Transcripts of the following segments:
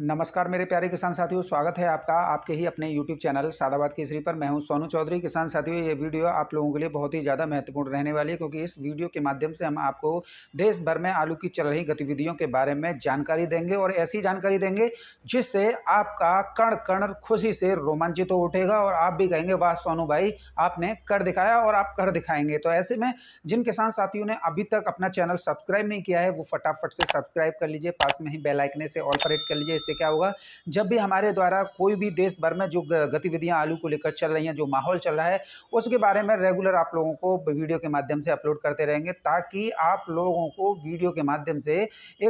नमस्कार मेरे प्यारे किसान साथियों स्वागत है आपका आपके ही अपने YouTube चैनल सादाबाद केसरी पर मैं हूं सोनू चौधरी किसान साथियों ये वीडियो आप लोगों के लिए बहुत ही ज़्यादा महत्वपूर्ण रहने वाली है क्योंकि इस वीडियो के माध्यम से हम आपको देश भर में आलू की चल रही गतिविधियों के बारे में जानकारी देंगे और ऐसी जानकारी देंगे जिससे आपका कण कण खुशी से रोमांचित हो उठेगा और आप भी कहेंगे वाह सोनू भाई आपने कर दिखाया और आप कर दिखाएंगे तो ऐसे में जिन किसान साथियों ने अभी तक अपना चैनल सब्सक्राइब नहीं किया है वो फटाफट से सब्सक्राइब कर लीजिए पास में ही बेलाइकने से ऑल परेट कर लीजिए इससे क्या होगा जब भी हमारे द्वारा कोई भी देश भर में जो गतिविधियां आलू को लेकर चल रही हैं जो माहौल चल रहा है उसके बारे में रेगुलर आप लोगों को वीडियो के माध्यम से अपलोड करते रहेंगे ताकि आप लोगों को वीडियो के माध्यम से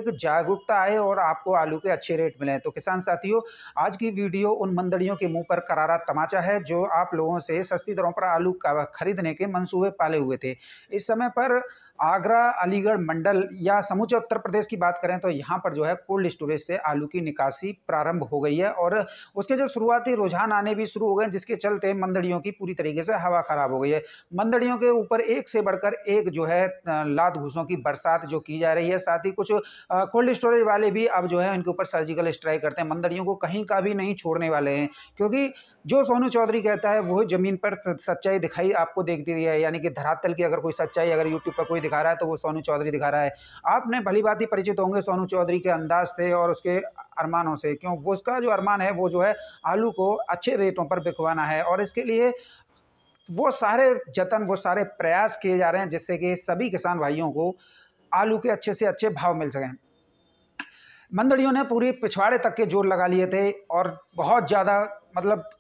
एक जागरूकता आए और आपको आलू के अच्छे रेट मिले तो किसान साथियों आज की वीडियो उन मंदड़ियों के मुंह पर करारा तमाचा है जो आप लोगों से सस्ती दरों पर आलू खरीदने के मनसूबे पाले हुए थे इस समय पर आगरा अलीगढ़ मंडल या समूचे उत्तर प्रदेश की बात करें तो यहाँ पर जो है कोल्ड स्टोरेज से आलू की निकासी प्रारंभ हो गई है और उसके जो शुरुआती रुझान आने भी शुरू हो गए जिसके चलते मंदड़ियों की पूरी तरीके से हवा ख़राब हो गई है मंदड़ियों के ऊपर एक से बढ़कर एक जो है लात घूसों की बरसात जो की जा रही है साथ ही कुछ कोल्ड स्टोरेज वाले भी अब जो है उनके ऊपर सर्जिकल स्ट्राइक करते हैं मंदड़ियों को कहीं का भी नहीं छोड़ने वाले हैं क्योंकि जो सोनू चौधरी कहता है वो ज़मीन पर सच्चाई दिखाई आपको देख दी है यानी कि धरातल की अगर कोई सच्चाई अगर यूट्यूब पर कोई दिखा रहा है तो वो सोनू चौधरी दिखा रहा है आपने भली बात ही परिचित होंगे सोनू चौधरी के अंदाज से और उसके अरमानों से क्यों वो उसका जो अरमान है वो जो है आलू को अच्छे रेटों पर बिकवाना है और इसके लिए वो सारे जतन वो सारे प्रयास किए जा रहे हैं जिससे कि सभी किसान भाइयों को आलू के अच्छे से अच्छे भाव मिल सकें मंदड़ियों ने पूरी पिछवाड़े तक के जोर लगा लिए थे और बहुत ज़्यादा मतलब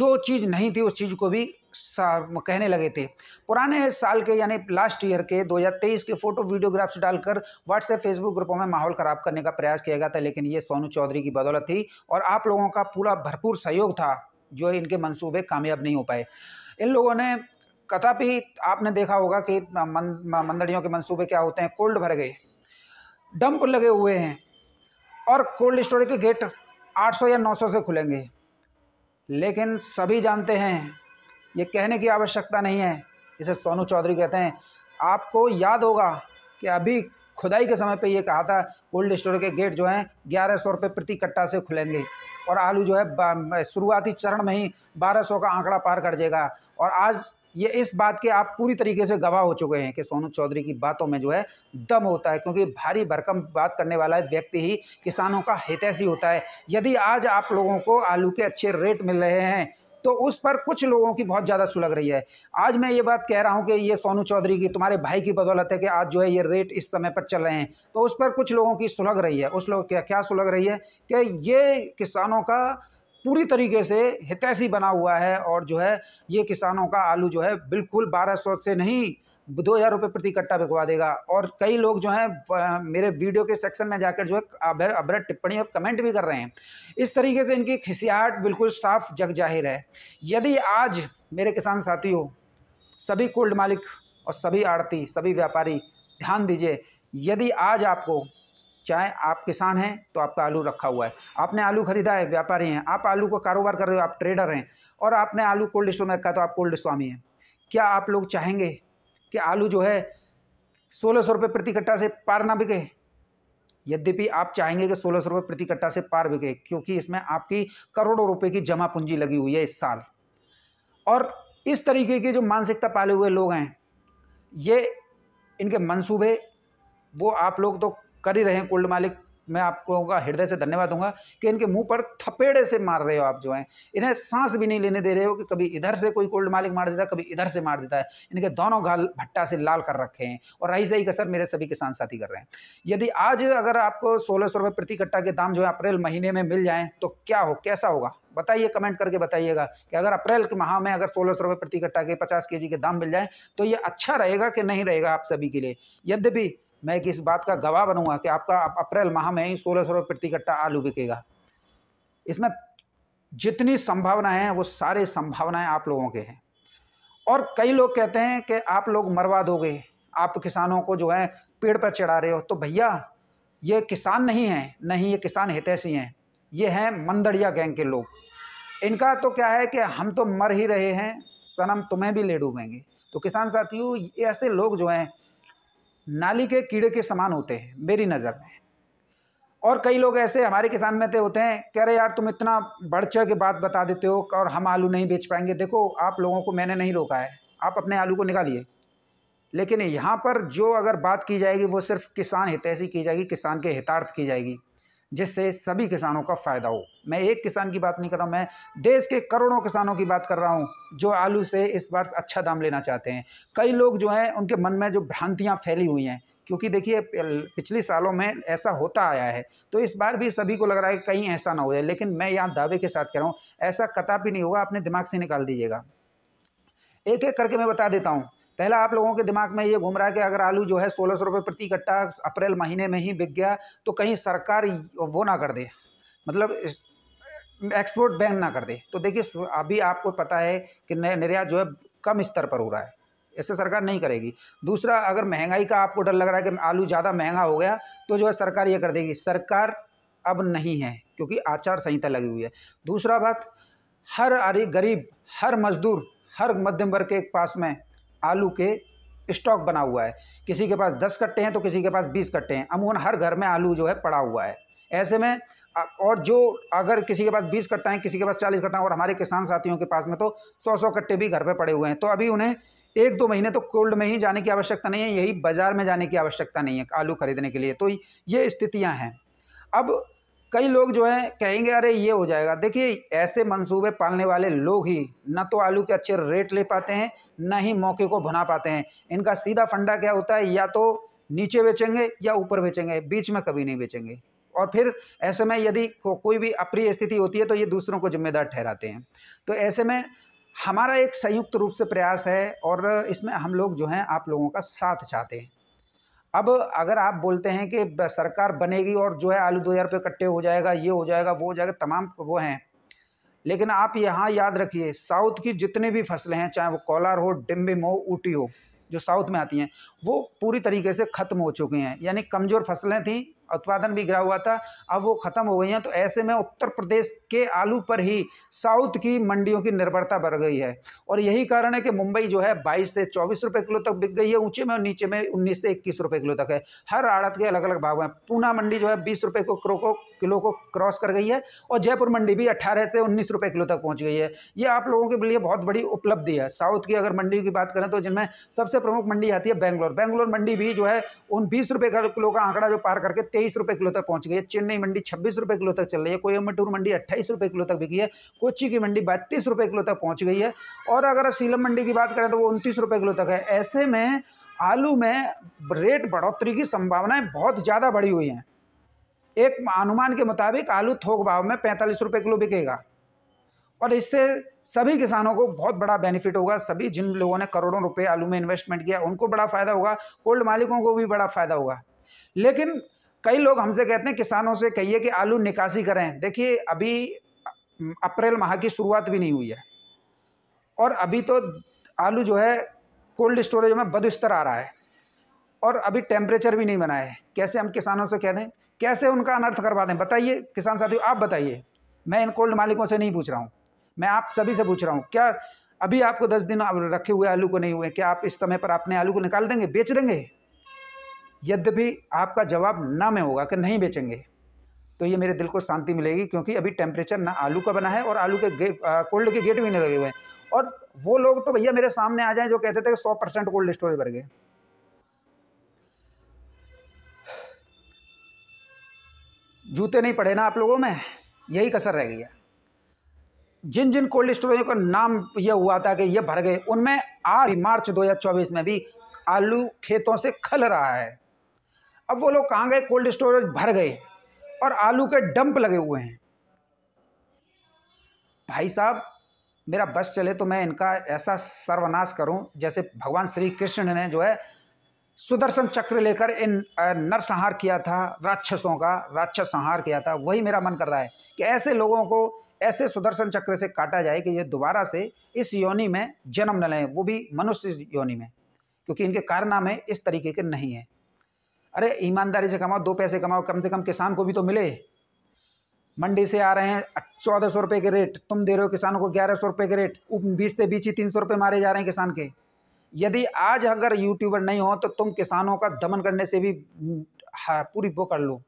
जो चीज़ नहीं थी उस चीज़ को भी कहने लगे थे पुराने साल के यानी लास्ट ईयर के 2023 के फोटो वीडियोग्राफ्स डालकर व्हाट्सएप फेसबुक ग्रुपों में माहौल खराब करने का प्रयास किया गया था लेकिन ये सोनू चौधरी की बदौलत थी और आप लोगों का पूरा भरपूर सहयोग था जो इनके मंसूबे कामयाब नहीं हो पाए इन लोगों ने कथापि आपने देखा होगा कि मंदड़ियों के मनसूबे क्या होते हैं कोल्ड भर गए डंप लगे हुए हैं और कोल्ड स्टोरेज के गेट 800 या 900 से खुलेंगे लेकिन सभी जानते हैं ये कहने की आवश्यकता नहीं है इसे सोनू चौधरी कहते हैं आपको याद होगा कि अभी खुदाई के समय पे ये कहा था कोल्ड स्टोर के गेट जो हैं ग्यारह सौ रुपये प्रति कट्टा से खुलेंगे और आलू जो है शुरुआती चरण में ही बारह सौ का आंकड़ा पार कर जाएगा और आज ये इस बात के आप पूरी तरीके से गवाह हो चुके हैं कि सोनू चौधरी की बातों में जो है दम होता है क्योंकि भारी भरकम बात करने वाला व्यक्ति ही किसानों का हितैषी होता है यदि आज आप लोगों को आलू के अच्छे रेट मिल रहे हैं तो उस पर कुछ लोगों की बहुत ज़्यादा सुलग रही है आज मैं ये बात कह रहा हूँ कि ये सोनू चौधरी की तुम्हारे भाई की बदौलत है कि आज जो है ये रेट इस समय पर चल रहे हैं तो उस पर कुछ लोगों की सुलग रही है उस लोग क्या क्या सुलग रही है कि ये किसानों का पूरी तरीके से हितैषी बना हुआ है और जो है ये किसानों का आलू जो है बिल्कुल बारह सौ से नहीं दो हज़ार रुपये प्रति कट्टा बिकवा देगा और कई लोग जो हैं मेरे वीडियो के सेक्शन में जाकर जो है अभर अभर टिप्पणी और कमेंट भी कर रहे हैं इस तरीके से इनकी खिसियाहट बिल्कुल साफ जग जाहिर है यदि आज मेरे किसान साथियों सभी कोल्ड मालिक और सभी आड़ती सभी व्यापारी ध्यान दीजिए यदि आज आपको चाहे आप किसान हैं तो आपका आलू रखा हुआ है आपने आलू खरीदा है व्यापारी हैं आप आलू को कारोबार कर रहे हो आप ट्रेडर हैं और आपने आलू कोल्ड स्टोर में रखा तो आप कोल्ड स्वामी हैं क्या आप लोग चाहेंगे कि आलू जो है सोलह सौ रुपये प्रति कट्टा से पार ना बिके यद्यपि आप चाहेंगे कि सोलह सौ रुपये प्रति कट्टा से पार बिके क्योंकि इसमें आपकी करोड़ों रुपए की जमा पूंजी लगी हुई है इस साल और इस तरीके की जो मानसिकता पाले हुए लोग हैं ये इनके मंसूबे वो आप लोग तो कर ही रहे हैं कोल्ड मालिक मैं आप लोगों का हृदय से धन्यवाद दूंगा कि इनके मुंह पर थपेड़े से मार रहे हो आप जो हैं इन्हें सांस भी नहीं लेने दे रहे हो कि कभी इधर से कोई कोल्ड मालिक मार देता है कभी इधर से मार देता है इनके दोनों घाल भट्टा से लाल कर रखे हैं और रही सही कसर मेरे सभी किसान साथी कर रहे हैं यदि आज अगर आपको सोलह सौ रुपये प्रति कट्टा के दाम जो है अप्रैल महीने में मिल जाएँ तो क्या हो कैसा होगा बताइए कमेंट करके बताइएगा कि अगर अप्रैल के माह में अगर सोलह सौ रुपये प्रति कट्टा के पचास के के दाम मिल जाए तो ये अच्छा रहेगा कि नहीं रहेगा आप सभी के लिए यद्यपि मैं किस इस बात का गवाह बनूंगा कि आपका अप्रैल माह में ही सोलह सौ रुपये प्रति कट्टा आलू बिकेगा इसमें जितनी संभावनाएं हैं वो सारे संभावनाएं आप लोगों के हैं और कई लोग कहते हैं कि आप लोग मरवा दोगे आप किसानों को जो है पेड़ पर चढ़ा रहे हो तो भैया ये किसान नहीं है नहीं ये किसान हितैषी हैं ये हैं मंदड़िया गैंग के लोग इनका तो क्या है कि हम तो मर ही रहे हैं सनम तुम्हें भी ले डूबेंगे तो किसान साथियों ऐसे लोग जो हैं नाली के कीड़े के समान होते हैं मेरी नज़र में और कई लोग ऐसे हमारे किसान में तो होते हैं कह रहे यार तुम इतना बढ़ चढ़ के बात बता देते हो और हम आलू नहीं बेच पाएंगे देखो आप लोगों को मैंने नहीं रोका है आप अपने आलू को निकालिए लेकिन यहाँ पर जो अगर बात की जाएगी वो सिर्फ किसान हितैषी की जाएगी किसान के हितार्थ की जाएगी जिससे सभी किसानों का फ़ायदा हो मैं एक किसान की बात नहीं कर रहा हूँ मैं देश के करोड़ों किसानों की बात कर रहा हूँ जो आलू से इस बार अच्छा दाम लेना चाहते हैं कई लोग जो हैं उनके मन में जो भ्रांतियाँ फैली हुई हैं क्योंकि देखिए पिछले सालों में ऐसा होता आया है तो इस बार भी सभी को लग रहा है कहीं ऐसा ना हो जाए लेकिन मैं यहाँ दावे के साथ कह रहा हूँ ऐसा भी नहीं होगा अपने दिमाग से निकाल दीजिएगा एक एक करके मैं बता देता हूँ पहला आप लोगों के दिमाग में ये घूम रहा है कि अगर आलू जो है सोलह सौ रुपये प्रति कट्टा अप्रैल महीने में ही बिक गया तो कहीं सरकार वो ना कर दे मतलब एक्सपोर्ट बैन ना कर दे तो देखिए अभी आपको पता है कि निर्यात जो है कम स्तर पर हो रहा है ऐसे सरकार नहीं करेगी दूसरा अगर महंगाई का आपको डर लग रहा है कि आलू ज़्यादा महंगा हो गया तो जो है सरकार ये कर देगी सरकार अब नहीं है क्योंकि आचार संहिता लगी हुई है दूसरा बात हर गरीब हर मजदूर हर मध्यम वर्ग के पास में आलू के स्टॉक बना हुआ है किसी के पास दस कट्टे हैं तो किसी के पास बीस कट्टे हैं अमूमन हर घर में आलू जो है पड़ा हुआ है ऐसे में और जो अगर किसी के पास बीस कट्टा है किसी के पास चालीस कट्टा और हमारे किसान साथियों के पास में तो सौ सौ कट्टे भी घर पर पड़े हुए हैं तो अभी उन्हें एक दो महीने तो कोल्ड में ही जाने की आवश्यकता नहीं है यही बाज़ार में जाने की आवश्यकता नहीं है आलू खरीदने के लिए तो ये स्थितियाँ हैं अब कई लोग जो हैं कहेंगे अरे ये हो जाएगा देखिए ऐसे मंसूबे पालने वाले लोग ही ना तो आलू के अच्छे रेट ले पाते हैं न ही मौके को भुना पाते हैं इनका सीधा फंडा क्या होता है या तो नीचे बेचेंगे या ऊपर बेचेंगे बीच में कभी नहीं बेचेंगे और फिर ऐसे में यदि को, कोई भी अप्रिय स्थिति होती है तो ये दूसरों को जिम्मेदार ठहराते हैं तो ऐसे में हमारा एक संयुक्त रूप से प्रयास है और इसमें हम लोग जो हैं आप लोगों का साथ चाहते हैं अब अगर आप बोलते हैं कि सरकार बनेगी और जो है आलू दो हज़ार रुपये इकट्ठे हो जाएगा ये हो जाएगा वो हो जाएगा तमाम वो हैं लेकिन आप यहाँ याद रखिए साउथ की जितने भी फसलें हैं चाहे वो कोलार हो डिम्बिम हो ऊटी हो जो साउथ में आती हैं वो पूरी तरीके से ख़त्म हो चुकी हैं यानी कमज़ोर फसलें थीं उत्पादन भी गिरा हुआ था अब वो ख़त्म हो गई हैं तो ऐसे में उत्तर प्रदेश के आलू पर ही साउथ की मंडियों की निर्भरता बढ़ गई है और यही कारण है कि मुंबई जो है बाईस से चौबीस रुपये किलो तक बिक गई है ऊंचे में और नीचे में उन्नीस से इक्कीस रुपये किलो तक है हर आड़त के अलग अलग भाव हैं पूना मंडी जो है बीस रुपये को क्रो को किलो को क्रॉस कर गई है और जयपुर मंडी भी अट्ठारह से उन्नीस रुपये किलो तक पहुँच गई है ये आप लोगों के लिए बहुत बड़ी उपलब्धि है साउथ की अगर मंडी की बात करें तो जिनमें सबसे प्रमुख मंडी आती है बैंगलोर बैंगलोर मंडी भी जो है उन बीस रुपये किलो का आंकड़ा जो पार करके तेईस रुपये किलो तक पहुंच गई है चेन्नई मंडी छब्बीस रुपये किलो तक चल रही है कोयम्बटूर मंडी अट्ठाईस रुपये किलो तक बिकी है कोची की मंडी बत्तीस रुपये किलो तक पहुंच गई है और अगर सीलम मंडी की बात करें तो वो उनतीस रुपये किलो तक है ऐसे में आलू में रेट बढ़ोतरी की संभावनाएं बहुत ज़्यादा बढ़ी हुई हैं एक अनुमान के मुताबिक आलू थोक भाव में पैंतालीस रुपये किलो बिकेगा और इससे सभी किसानों को बहुत बड़ा बेनिफिट होगा सभी जिन लोगों ने करोड़ों रुपए आलू में इन्वेस्टमेंट किया उनको बड़ा फ़ायदा होगा कोल्ड मालिकों को भी बड़ा फ़ायदा होगा लेकिन कई लोग हमसे कहते हैं किसानों से कहिए कि आलू निकासी करें देखिए अभी अप्रैल माह की शुरुआत भी नहीं हुई है और अभी तो आलू जो है कोल्ड स्टोरेज में बदस्तर आ रहा है और अभी टेम्परेचर भी नहीं बना है कैसे हम किसानों से कह दें कैसे उनका अनर्थ करवा दें बताइए किसान साथियों आप बताइए मैं इन कोल्ड मालिकों से नहीं पूछ रहा हूँ मैं आप सभी से पूछ रहा हूँ क्या अभी आपको दस दिन रखे हुए आलू को नहीं हुए क्या आप इस समय पर अपने आलू को निकाल देंगे बेच देंगे यद्यपि आपका जवाब ना में होगा कि नहीं बेचेंगे तो ये मेरे दिल को शांति मिलेगी क्योंकि अभी टेम्परेचर ना आलू का बना है और आलू के कोल्ड के गेट भी नहीं लगे हुए हैं और वो लोग तो भैया मेरे सामने आ जाए जो कहते थे कि सौ परसेंट कोल्ड स्टोरेज भर गए जूते नहीं पड़े ना आप लोगों में यही कसर रह गई है जिन जिन कोल्ड स्टोरेज का नाम यह हुआ था कि ये भर गए उनमें आज मार्च 2024 में भी आलू खेतों से खल रहा है अब वो लोग कहाँ गए कोल्ड स्टोरेज भर गए और आलू के डंप लगे हुए हैं भाई साहब मेरा बस चले तो मैं इनका ऐसा सर्वनाश करूं जैसे भगवान श्री कृष्ण ने जो है सुदर्शन चक्र लेकर इन नरसंहार किया था राक्षसों का राक्षस संहार किया था वही मेरा मन कर रहा है कि ऐसे लोगों को ऐसे सुदर्शन चक्र से काटा जाए कि ये दोबारा से इस योनि में जन्म न लें वो भी मनुष्य योनि में क्योंकि इनके कारनामे इस तरीके के नहीं हैं अरे ईमानदारी से कमाओ दो पैसे कमाओ कम से कम किसान को भी तो मिले मंडी से आ रहे हैं चौदह सौ रुपये के रेट तुम दे रहे हो किसानों को ग्यारह सौ रुपये के रेट बीस से बीच ही तीन सौ रुपये मारे जा रहे हैं किसान के यदि आज अगर यूट्यूबर नहीं हो तो तुम किसानों का दमन करने से भी हम्म, हाँ, पूरी वो कर लो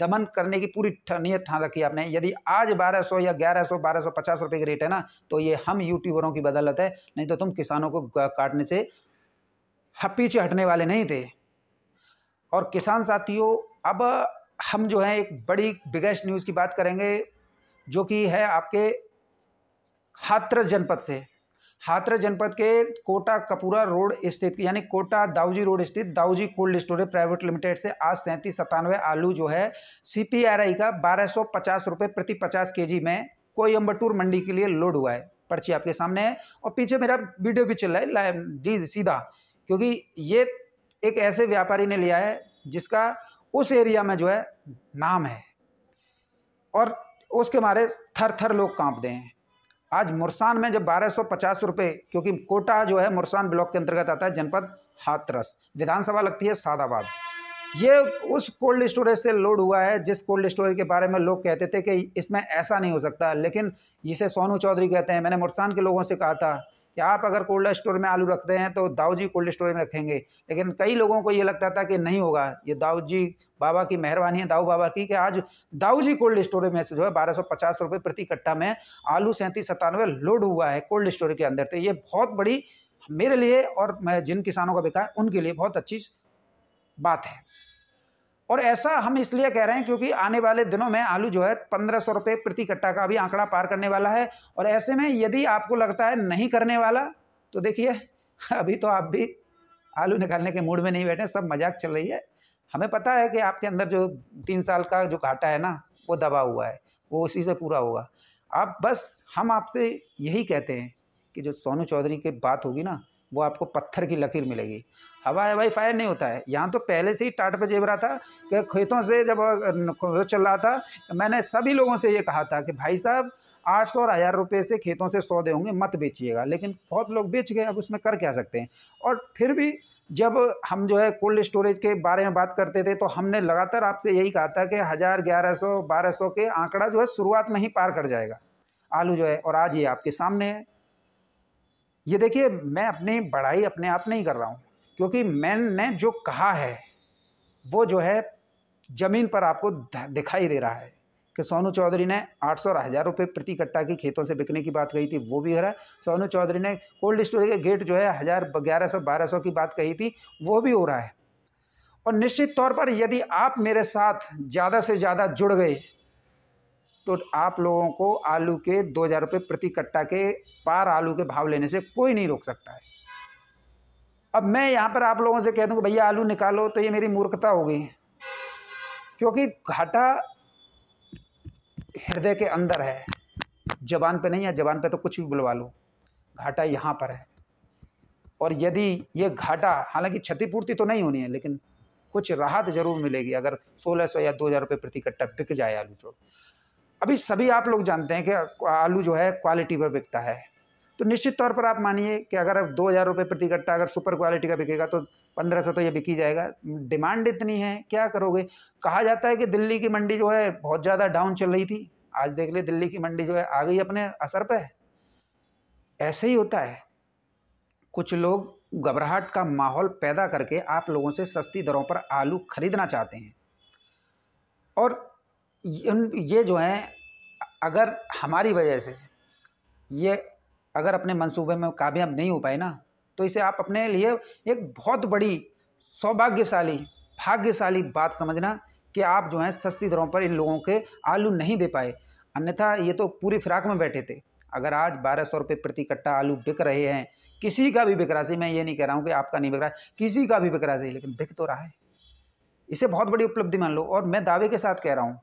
दमन करने की पूरी नियत ठान रखी आपने यदि आज 1200 या 1100 1250 रुपये के रेट है ना तो ये हम यूट्यूबरों की बदौलत है नहीं तो तुम किसानों को काटने से पीछे हटने वाले नहीं थे और किसान साथियों अब हम जो है एक बड़ी बिगेस्ट न्यूज़ की बात करेंगे जो कि है आपके हाथरस जनपद से हाथरस जनपद के कोटा कपूरा रोड स्थित यानी कोटा दाऊजी रोड स्थित Dauji cold storage private limited से आज सैंतीस सतानवे आलू जो है सी पी आर आई का बारह सौ पचास रुपये प्रति पचास के जी में कोयम्बटूर मंडी के लिए लोड हुआ है पर्ची आपके सामने है और पीछे मेरा वीडियो भी चल रहा है जी सीधा क्योंकि ये एक ऐसे व्यापारी ने लिया है जिसका उस एरिया में जो है नाम है और उसके मारे थर थर लोग कांप हैं आज मुरसान में जब बारह सौ पचास रुपये क्योंकि कोटा जो है मुरसान ब्लॉक के अंतर्गत आता है जनपद हाथरस विधानसभा लगती है सादाबाद ये उस कोल्ड स्टोरेज से लोड हुआ है जिस कोल्ड स्टोरेज के बारे में लोग कहते थे कि इसमें ऐसा नहीं हो सकता लेकिन इसे सोनू चौधरी कहते हैं मैंने मुरसान के लोगों से कहा था कि आप अगर कोल्ड स्टोर में आलू रखते हैं तो दाऊ जी कोल्ड स्टोर में रखेंगे लेकिन कई लोगों को ये लगता था कि नहीं होगा ये दाऊ जी बाबा की मेहरबानी है दाऊ बाबा की कि आज दाऊ जी कोल्ड स्टोरेज में जो है बारह सौ पचास रुपये प्रति कट्टा में आलू सैंतीस सत्तानवे लोड हुआ है कोल्ड स्टोरेज के अंदर तो ये बहुत बड़ी मेरे लिए और मैं जिन किसानों का बिका है उनके लिए बहुत अच्छी बात है और ऐसा हम इसलिए कह रहे हैं क्योंकि आने वाले दिनों में आलू जो है पंद्रह सौ रुपये प्रति कट्टा का भी आंकड़ा पार करने वाला है और ऐसे में यदि आपको लगता है नहीं करने वाला तो देखिए अभी तो आप भी आलू निकालने के मूड में नहीं बैठे सब मजाक चल रही है हमें पता है कि आपके अंदर जो तीन साल का जो घाटा है ना वो दबा हुआ है वो उसी से पूरा होगा आप बस हम आपसे यही कहते हैं कि जो सोनू चौधरी की बात होगी ना वो आपको पत्थर की लकीर मिलेगी हवा हवाई फायर नहीं होता है यहाँ तो पहले से ही टाट पर जेब रहा था कि खेतों से जब चल रहा था मैंने सभी लोगों से ये कहा था कि भाई साहब आठ सौ और हज़ार रुपये से खेतों से सौ दे होंगे मत बेचिएगा लेकिन बहुत लोग बेच गए अब उसमें कर क्या सकते हैं और फिर भी जब हम जो है कोल्ड स्टोरेज के बारे में बात करते थे तो हमने लगातार आपसे यही कहा था कि हज़ार ग्यारह सौ बारह सौ के आंकड़ा जो है शुरुआत में ही पार कर जाएगा आलू जो है और आज ये आपके सामने है ये देखिए मैं अपनी बढ़ाई अपने आप नहीं कर रहा हूँ क्योंकि मैंने जो कहा है वो जो है ज़मीन पर आपको दिखाई दे रहा है कि सोनू चौधरी ने आठ सौ हज़ार रुपये प्रति कट्टा की खेतों से बिकने की बात कही थी वो भी हो रहा है सोनू चौधरी ने कोल्ड स्टोरेज के गेट जो है हज़ार ग्यारह सौ बारह सौ की बात कही थी वो भी हो रहा है और निश्चित तौर पर यदि आप मेरे साथ ज़्यादा से ज़्यादा जुड़ गए तो आप लोगों को आलू के दो हज़ार रुपये प्रति कट्टा के पार आलू के भाव लेने से कोई नहीं रोक सकता है अब मैं यहाँ पर आप लोगों से कह दूँ भैया आलू निकालो तो ये मेरी मूर्खता हो गई क्योंकि घाटा हृदय के अंदर है जबान पे नहीं है जबान पे तो कुछ भी बुलवा लो घाटा यहाँ पर है और यदि ये घाटा हालांकि क्षतिपूर्ति तो नहीं होनी है लेकिन कुछ राहत जरूर मिलेगी अगर सोलह सौ या दो हज़ार रुपये प्रति कट्टा बिक जाए आलू चोर तो। अभी सभी आप लोग जानते हैं कि आलू जो है क्वालिटी पर बिकता है तो निश्चित तौर पर आप मानिए कि अगर आप दो हज़ार रुपये प्रति कट्टा अगर सुपर क्वालिटी का बिकेगा तो पंद्रह सौ तो ये बिकी जाएगा डिमांड इतनी है क्या करोगे कहा जाता है कि दिल्ली की मंडी जो है बहुत ज़्यादा डाउन चल रही थी आज देख ले दिल्ली की मंडी जो है आ गई अपने असर पर ऐसे ही होता है कुछ लोग घबराहट का माहौल पैदा करके आप लोगों से सस्ती दरों पर आलू खरीदना चाहते हैं और ये जो हैं अगर हमारी वजह से ये अगर अपने मंसूबे में कामयाब नहीं हो पाए ना तो इसे आप अपने लिए एक बहुत बड़ी सौभाग्यशाली भाग्यशाली बात समझना कि आप जो हैं सस्ती दरों पर इन लोगों के आलू नहीं दे पाए अन्यथा ये तो पूरी फिराक में बैठे थे अगर आज बारह सौ रुपये प्रति कट्टा आलू बिक रहे हैं किसी का भी बिक रहा सही मैं ये नहीं कह रहा हूँ कि आपका नहीं बिक रहा किसी का भी बिक रहा सही लेकिन बिक तो रहा है इसे बहुत बड़ी उपलब्धि मान लो और मैं दावे के साथ कह रहा हूँ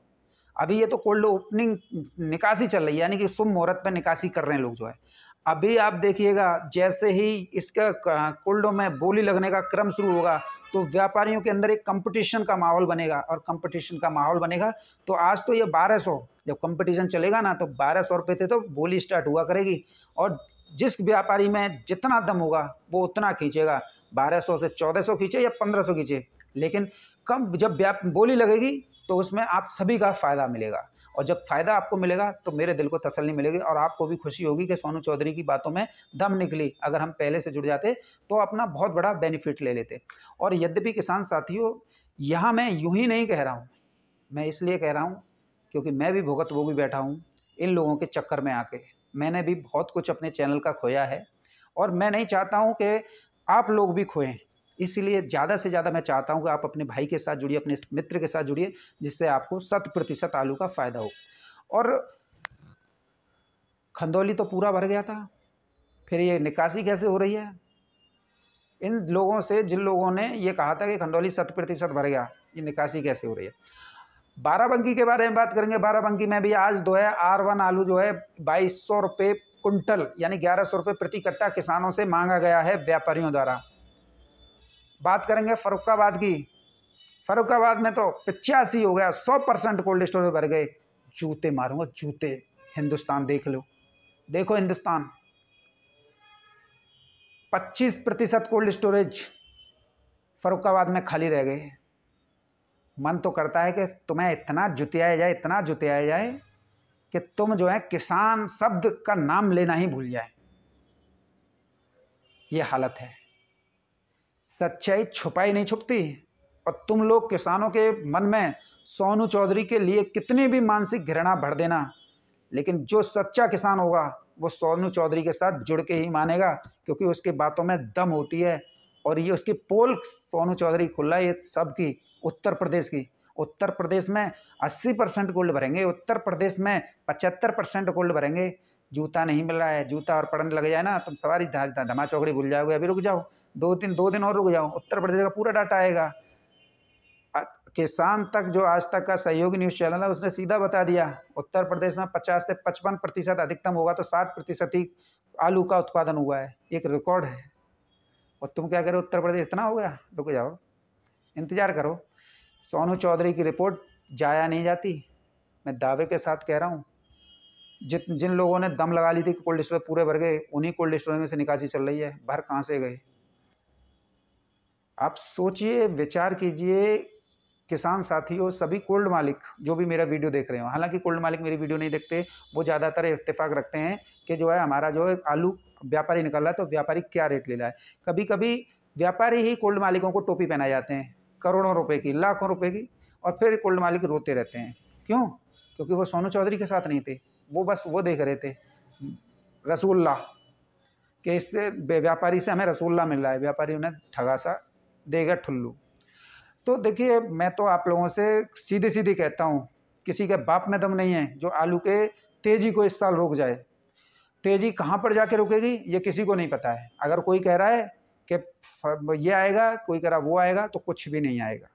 अभी ये तो कोल्ड ओपनिंग निकासी चल रही है यानी कि शुभ मुहूर्त पर निकासी कर रहे हैं लोग जो है अभी आप देखिएगा जैसे ही इसका कोल्डो में बोली लगने का क्रम शुरू होगा तो व्यापारियों के अंदर एक कंपटीशन का माहौल बनेगा और कंपटीशन का माहौल बनेगा तो आज तो ये बारह सौ जब कंपटीशन चलेगा ना तो बारह सौ रुपये थे तो बोली स्टार्ट हुआ करेगी और जिस व्यापारी में जितना दम होगा वो उतना खींचेगा बारह सौ से चौदह सौ खींचे या पंद्रह सौ खींचे लेकिन कम जब व्याप बोली लगेगी तो उसमें आप सभी का फ़ायदा मिलेगा और जब फ़ायदा आपको मिलेगा तो मेरे दिल को तसल्ली मिलेगी और आपको भी खुशी होगी कि सोनू चौधरी की बातों में दम निकली अगर हम पहले से जुड़ जाते तो अपना बहुत बड़ा बेनिफिट ले लेते और यद्यपि किसान साथियों यहाँ मैं यूँ ही नहीं कह रहा हूँ मैं इसलिए कह रहा हूँ क्योंकि मैं भी भुगत वो भी बैठा हूँ इन लोगों के चक्कर में आके मैंने भी बहुत कुछ अपने चैनल का खोया है और मैं नहीं चाहता हूँ कि आप लोग भी खोएं इसलिए ज़्यादा से ज़्यादा मैं चाहता हूँ कि आप अपने भाई के साथ जुड़िए अपने मित्र के साथ जुड़िए जिससे आपको शत प्रतिशत आलू का फ़ायदा हो और खंदौली तो पूरा भर गया था फिर ये निकासी कैसे हो रही है इन लोगों से जिन लोगों ने ये कहा था कि खंडौली शत प्रतिशत भर गया ये निकासी कैसे हो रही है बाराबंकी के बारे में बात करेंगे बाराबंकी में भी आज दो है आर वन आलू जो है बाईस सौ रुपये कुंटल यानी ग्यारह सौ रुपये प्रति कट्टा किसानों से मांगा गया है व्यापारियों द्वारा बात करेंगे फरुखाबाद की फरुखाबाद में तो पचासी हो गया सौ परसेंट कोल्ड स्टोरेज भर गए जूते मारूंगा जूते हिंदुस्तान देख लो देखो हिंदुस्तान पच्चीस प्रतिशत कोल्ड स्टोरेज फरुखाबाद में खाली रह गए मन तो करता है कि तुम्हें इतना जुतियाया जाए इतना जुतियाया जाए कि तुम जो है किसान शब्द का नाम लेना ही भूल जाए ये हालत है सच्चाई छुपाई नहीं छुपती और तुम लोग किसानों के मन में सोनू चौधरी के लिए कितनी भी मानसिक घृणा भर देना लेकिन जो सच्चा किसान होगा वो सोनू चौधरी के साथ जुड़ के ही मानेगा क्योंकि उसकी बातों में दम होती है और ये उसकी पोल सोनू चौधरी खुला ये सब की उत्तर प्रदेश की उत्तर प्रदेश में 80 परसेंट गोल्ड भरेंगे उत्तर प्रदेश में 75 परसेंट गोल्ड भरेंगे जूता नहीं मिल रहा है जूता और पड़ने लग जाए ना तुम सवारी धमा चौकड़ी भूल जाओगे अभी रुक जाओ दो दिन दो दिन और रुक जाओ उत्तर प्रदेश का पूरा डाटा आएगा किसान तक जो आज तक का सहयोगी न्यूज़ चैनल है उसने सीधा बता दिया उत्तर प्रदेश में 50 से 55 प्रतिशत अधिकतम होगा तो 60 प्रतिशत ही आलू का उत्पादन हुआ है एक रिकॉर्ड है और तुम क्या करो उत्तर प्रदेश इतना हो गया रुक जाओ इंतज़ार करो सोनू चौधरी की रिपोर्ट जाया नहीं जाती मैं दावे के साथ कह रहा हूँ जिन जिन लोगों ने दम लगा ली थी कि कोल्ड स्टोरेज पूरे भर गए उन्हीं कोल्ड स्टोरेज में से निकासी चल रही है भर कहाँ से गए आप सोचिए विचार कीजिए किसान साथियों सभी कोल्ड मालिक जो भी मेरा वीडियो देख रहे हो हालांकि कोल्ड मालिक मेरी वीडियो नहीं देखते वो ज़्यादातर इतफाक रखते हैं कि जो है हमारा जो है आलू व्यापारी निकल रहा है तो व्यापारी क्या रेट ले रहा है कभी कभी व्यापारी ही कोल्ड मालिकों को टोपी पहनाए जाते हैं करोड़ों रुपए की लाखों रुपए की और फिर कोल्ड मालिक रोते रहते हैं क्यों क्योंकि वो सोनू चौधरी के साथ नहीं थे वो बस वो देख रहे थे रसूल्ला के इससे व्यापारी से हमें रसूल्ला मिल रहा है व्यापारी उन्हें ठगा सा देगा ठुल्लू तो देखिए मैं तो आप लोगों से सीधे सीधे कहता हूँ किसी के बाप में दम नहीं है जो आलू के तेज़ी को इस साल रोक जाए तेज़ी कहाँ पर जाके रुकेगी ये किसी को नहीं पता है अगर कोई कह रहा है कि ये आएगा कोई कह रहा वो आएगा तो कुछ भी नहीं आएगा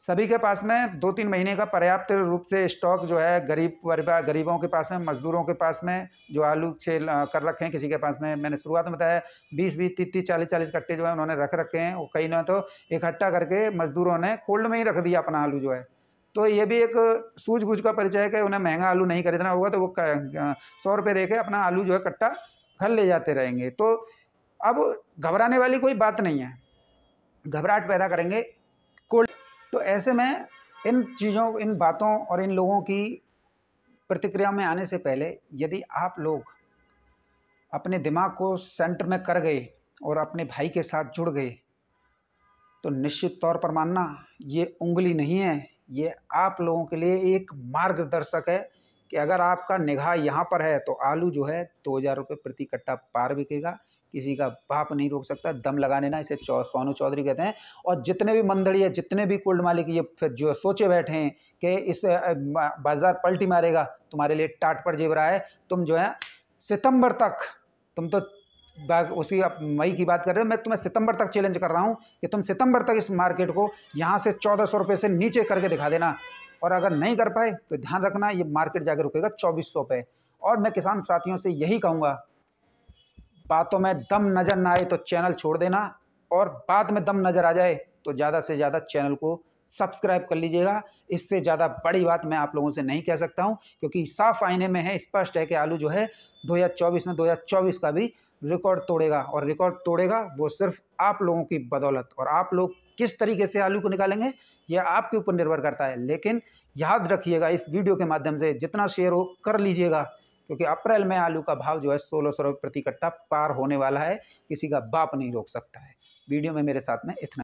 सभी के पास में दो तीन महीने का पर्याप्त रूप से स्टॉक जो है गरीब वर्ग गरीबों के पास में मजदूरों के पास में जो आलू छे कर रखे हैं किसी के पास में मैंने शुरुआत में बताया बीस बीस तीस तीस चालीस चालीस कट्टे जो है उन्होंने रख रखे हैं वो कहीं ना तो इकट्ठा करके मजदूरों ने कोल्ड में ही रख दिया अपना आलू जो है तो ये भी एक सूझबूझ का परिचय है कि उन्हें महंगा आलू नहीं खरीदना होगा तो वो सौ रुपये दे के अपना आलू जो है कट्टा घर ले जाते रहेंगे तो अब घबराने वाली कोई बात नहीं है घबराहट पैदा करेंगे तो ऐसे में इन चीज़ों इन बातों और इन लोगों की प्रतिक्रिया में आने से पहले यदि आप लोग अपने दिमाग को सेंटर में कर गए और अपने भाई के साथ जुड़ गए तो निश्चित तौर पर मानना ये उंगली नहीं है ये आप लोगों के लिए एक मार्गदर्शक है कि अगर आपका निगाह यहाँ पर है तो आलू जो है दो हज़ार रुपये प्रति कट्टा पार बिकेगा किसी का बाप नहीं रोक सकता दम लगाने ना इसे चौ, सोनू चौधरी कहते हैं और जितने भी है जितने भी कुल्ड मालिक ये फिर जो सोचे बैठे हैं कि इस बाज़ार पलटी मारेगा तुम्हारे लिए टाट पर जेब रहा है तुम जो है सितंबर तक तुम तो उसकी आप मई की बात कर रहे हो मैं तुम्हें सितंबर तक चैलेंज कर रहा हूँ कि तुम सितंबर तक इस मार्केट को यहाँ से चौदह सौ रुपये से नीचे करके दिखा देना और अगर नहीं कर पाए तो ध्यान रखना ये मार्केट जाकर रुकेगा चौबीस सौ पे और मैं किसान साथियों से यही कहूँगा बातों में दम नज़र ना आए तो चैनल छोड़ देना और बाद में दम नज़र आ जाए तो ज़्यादा से ज़्यादा चैनल को सब्सक्राइब कर लीजिएगा इससे ज़्यादा बड़ी बात मैं आप लोगों से नहीं कह सकता हूँ क्योंकि साफ आईने में है स्पष्ट है कि आलू जो है 2024 में 2024 का भी रिकॉर्ड तोड़ेगा और रिकॉर्ड तोड़ेगा वो सिर्फ आप लोगों की बदौलत और आप लोग किस तरीके से आलू को निकालेंगे यह आपके ऊपर निर्भर करता है लेकिन याद रखिएगा इस वीडियो के माध्यम से जितना शेयर हो कर लीजिएगा क्योंकि अप्रैल में आलू का भाव जो है सोलह सौ रुपये प्रति कट्टा पार होने वाला है किसी का बाप नहीं रोक सकता है वीडियो में मेरे साथ में इतना